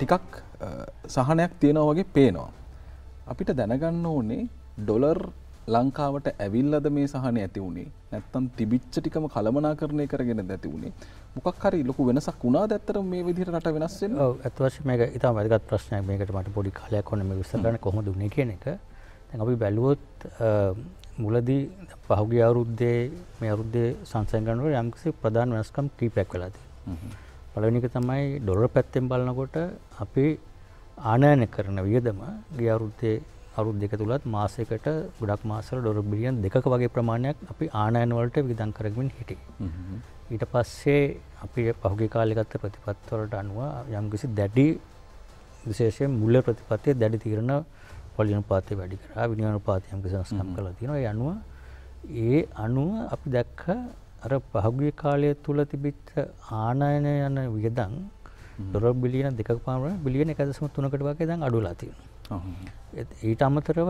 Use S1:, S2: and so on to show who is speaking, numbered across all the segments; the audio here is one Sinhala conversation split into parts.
S1: ටිකක් සහනයක් තියෙනව වගේ පේනවා. අපිට දැනගන්න ඕනේ ඩොලර් ලංකාවට ඇවිල්ලද මේ සහන ඇති වුණේ නැත්තම් තිබිච්ච ටිකම කළමනා කරණය කරගෙන ඇති වුණේ මොකක් හරි ලොකු වෙනසක් වුණා දැත්තර මේ විදිහට රට වෙනස් වෙනවා ඇත්වශ මේක ඉතා වැදගත් ප්‍රශ්නයක් මේකට මට පොඩි කාලයක් ඕන මේ විස්තරන කොහොමද උනේ කියන එක දැන් අපි බැලුවොත් මුලදී පහුගිය අවුරුද්දේ මේ අවුරුද්දේ සංසංගනවල යම්කිසි ප්‍රධාන වෙනස්කම් කීපයක් වෙලා තියෙනවා පළවෙනික තමයි ඩොලර් පැත්තෙන් බලනකොට අපි ආනයන කරන වියදම ගියවුරුත්තේ අරුත් දෙක තුළත් මාසයකට ගොඩක් මාසල ඩොර බිලියන් දෙකක වගේ ප්‍රමාණයක් අපි ආනයන්වලට විදන් කරගමින් හිටි. ඊට පස්සේ අපි පහුගේ කාලෙගත්ත ප්‍රතිපත්වලට අනුව යම්කිසි දැඩි විශේෂය මුල්ල ප්‍රතිපත්තිය දැඩි තීරණ පොලින පාතය වැඩි කරා විනිියන පාතියම්කි සංස්නම් කළ තියෙනවා යනුව ඒ අනුව අපි දැක්ක අර පහුගිය කාලය තුළ තිබිච්ච ආනයන යන වියදම් ඩොලර් බිලියන දෙකක පමණ බිලියන 1.3කට වගේ දැන් අඩුලා තියෙනවා. ඊට අමතරව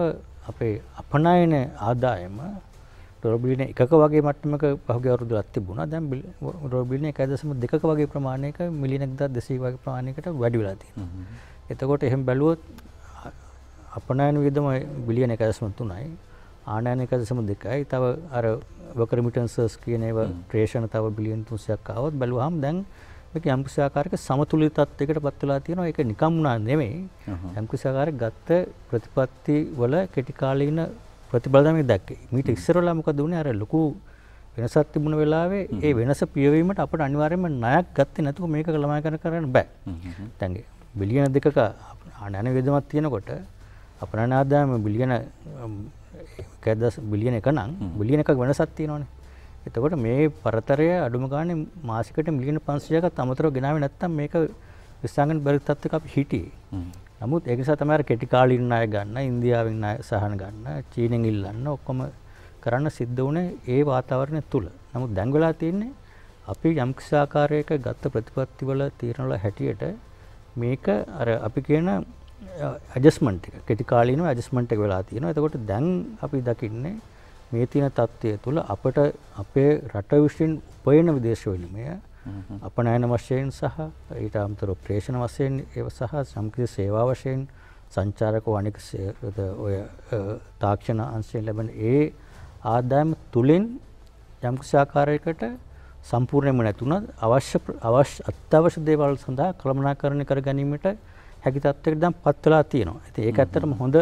S1: අපේ අපනයන ආදායම ඩොලර් බිලියන 1ක වගේ මට්ටමක පහුගිය අවුරුද්දට තිබුණා. දැන් ඩොලර් බිලියන 1.2ක වගේ ප්‍රමාණයක මිලියන 1200 වගේ ප්‍රමාණයකට වැඩි වෙලා තියෙනවා. එතකොට එහෙම බැලුවොත් අපනයන වියදම බිලියන 1.3යි ආනයන එකදසම දෙකයි තව අර වකරමිටන්සර්ස් කියන ඒව ට්‍රේෂණ තව බිලියන් තුන්සයක් ආවොත් බැලුවහම දැන් මේක යම්කිසාකාරක සමතුලිතත්වයකට පත් වෙලා තියෙනවා ඒක නිකම් වුණා නෙමෙයි යම්කිසාකාරක ගත්ත ප්‍රතිපත්ති වල කෙටි කාලීන ප්‍රතිඵල තමයි දැක්කේ මීට ඉස්සරලා මොකද වුනේ අර ලොකු වෙනසක් තිබුණ වෙලාවේ ඒ වෙනස පියවීමට අපට අනිවාර්යයෙන්ම ණයක් ගත්තේ නැතුව මේක ළමයි කරන කරන්න බෑ. දැන් බිලියන දෙකක ආනන වේදමක් තියෙනකොට අපරණ ආදායම බිලියන කැදස් බිලියන එක නම් බිලියන එකක් වෙනසක් තියෙනවානේ. එතකොට මේ පරතරය අඩුම ගානේ මාසිකට මිලියන 500ක් අමතරව ගෙනාවේ නැත්තම් මේක විශ්වාසයෙන් බැරි තත්ත්වයක අපි හිටියේ. නමුත් ඒක නිසා තමයි කෙටි කාලින් ණය ගන්න, ඉන්දියාවෙන් ණය සහන ගන්න, චීනෙන් ඉල්ලන්න ඔක්කොම කරන්න සිද්ධ වුණේ ඒ වාතාවරණය තුල. නමුත් දැන් වෙලා තියෙන්නේ අපි යම් ආකාරයක ගත්ත ප්‍රතිපත්තිවල තීරණවල හැටියට මේක අර අපි කියන ඇජස්මන්ට් එක කෙතිකාලීන ඇජස්මට් එක වෙලා තියෙන එතකොට දැන් අපි දකින්නේ මේ තියෙන තත්ත්වය තුළ අපට අපේ රට විෂයෙන් උපයන විදේශ විනිමය අපනෑන වශයෙන් සහ ඊට අමතර ප්‍රේෂණ වශයෙන් ඒව සහ සම්කිසි සේවා වශයෙන් සංචාරක වනික ඔය තාක්ෂණ අංශයෙන් ලැබෙන ඒ ආදායම තුළින් යම්කිසි ආකාරයකට සම්පූර්ණයෙන්ම නැතුණත් අවශ්‍ය අවශ්‍ය අත්‍යවශ්‍ය දේවල් සඳහා කළමනාකරණය කර ගැනීමට හැකි තත්වයකට දැන් පත් වෙලා තියෙනවා. ඉතින් ඒක ඇත්තටම හොඳ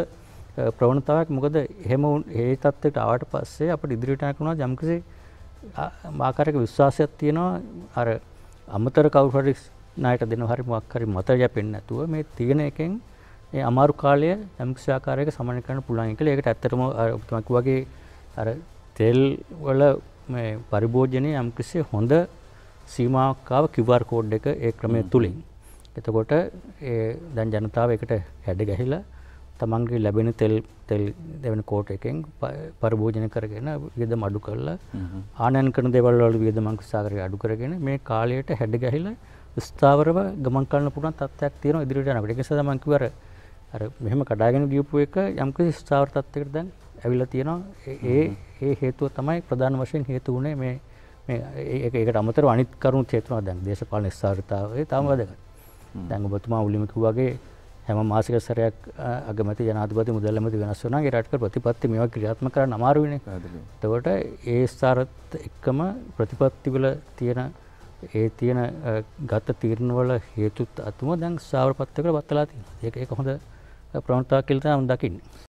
S1: ප්‍රවණතාවක්. මොකද එහෙම ඒ තත්වයකට ආවට පස්සේ අපිට ඉදිරියට යනවා යම්කිසි ආකාරයක විශ්වාසයක් තියෙනවා අර අමතර කවුරු හරි ණයට දෙනව හරි මොකක් හරි මත යැපෙන්නේ නැතුව මේ තියෙන එකෙන් ඒ අමාරු කාලය යම්කිසි ආකාරයක සමනය කරන්න පුළුවන් කියලා. ඒකට ඇත්තටම ඔබතුමා කිව්වාගේ අර තෙල් වල මේ පරිභෝජනය යම්කිසි හොඳ සීමාවක්කාව කිවර් කෝඩ් එක ඒ ක්‍රමය තුළින් එතකොට දැන් ජනතාව එකට හැඩ ගැහිලා තමන්ගේ ලැබෙන තෙල් තෙල් දෙවන කෝට එකෙන් පරිභෝජන කරගෙන වියදම් අඩු කරලා ආනයන් කරන දේවල් වල වියදමක් සාගරය අඩු කරගෙන මේ කාලයට හැඩ ගැහිලා ස්ථාවරව ගමන් කරන්න පුළුවන් තත්ත්වයක් තියෙනවා ඉදිරියට යනකොට. ඒක නිසා තමයි කිව්වර අර මෙහෙම කඩාගෙන ගියපු එක යම්කිසි ස්ථාවර තත්යකට දැන් ඇවිල්ලා තියෙනවා. ඒ ඒ හේතුව තමයි ප්‍රධාන වශයෙන් හේතු වුණේ මේ මේ ඒකට අමතරව අනිත් කරුණු හේතුනවා දැන් දේශපාලන ස්ථාවරතාවය තාම වැදගත්. දැන් ඔබතුමා උලිමික වගේ හැම මාසික සරයක් අගමති ජනාධිපති මුදල් ඇමති වෙනස් වුණා ඒ රටක ප්‍රතිපත්ති මේවා ක්‍රියාත්මක කරන්න අමාරු වෙන්නේ. එතකොට ඒ ස්ථාරත් එක්කම ප්‍රතිපත්ති වල තියෙන ඒ තියෙන ගත තීරණ වල හේතුත් අතුම දැන් ස්ථාවර පත්‍රයකට වත්තලා තියෙනවා. ඒක ඒක හොඳ ප්‍රවණතාවක් කියලා තමයි මම දකින්නේ.